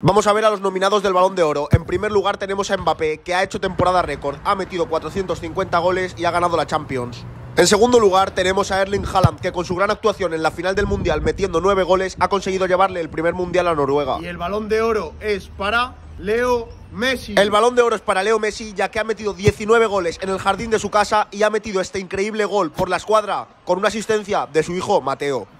Vamos a ver a los nominados del Balón de Oro. En primer lugar tenemos a Mbappé, que ha hecho temporada récord, ha metido 450 goles y ha ganado la Champions. En segundo lugar tenemos a Erling Haaland, que con su gran actuación en la final del Mundial metiendo 9 goles ha conseguido llevarle el primer Mundial a Noruega. Y el Balón de Oro es para Leo Messi. El balón de oro es para Leo Messi, ya que ha metido 19 goles en el jardín de su casa y ha metido este increíble gol por la escuadra con una asistencia de su hijo Mateo.